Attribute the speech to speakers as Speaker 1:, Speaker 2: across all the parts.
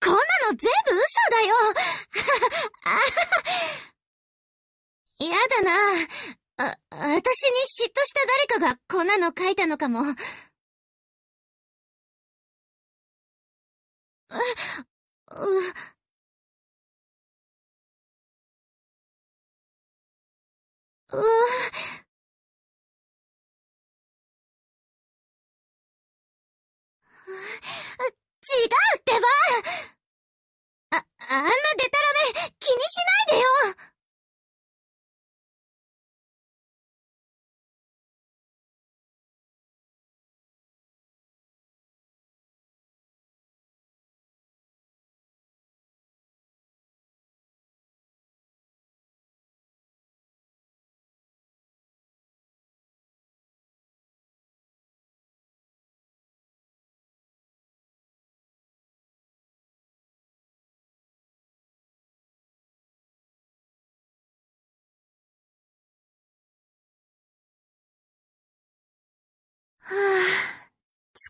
Speaker 1: こんなの全部嘘だよ やだな。あ、私に嫉妬した誰かがこんなの書いたのかも。う、う、う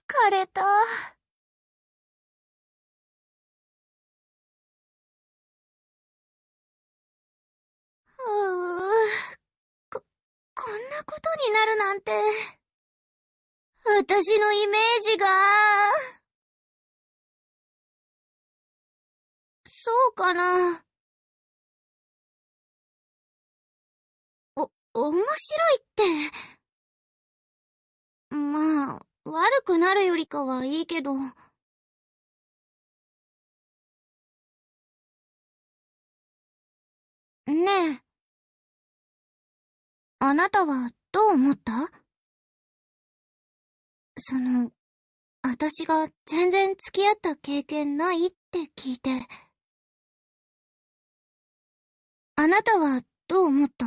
Speaker 1: 疲れた。うう、こ、こんなことになるなんて、私のイメージが。そうかな。お、面白いって。なるよりかはいいけど。ねえ。あなたはどう思ったその、私が全然付き合った経験ないって聞いて。あなたはどう思った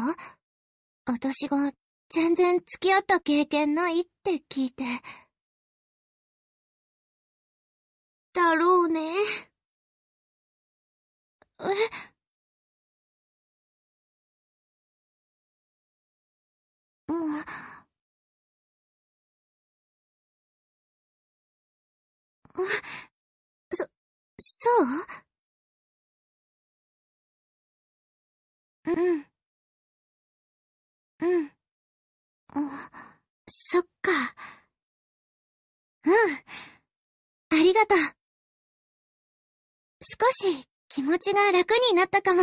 Speaker 1: 私が全然付き合った経験ないって聞いて。だろうね。えうん。そ、そううん。うん。そっか。うん。ありがとう。少し気持ちが楽になったかも。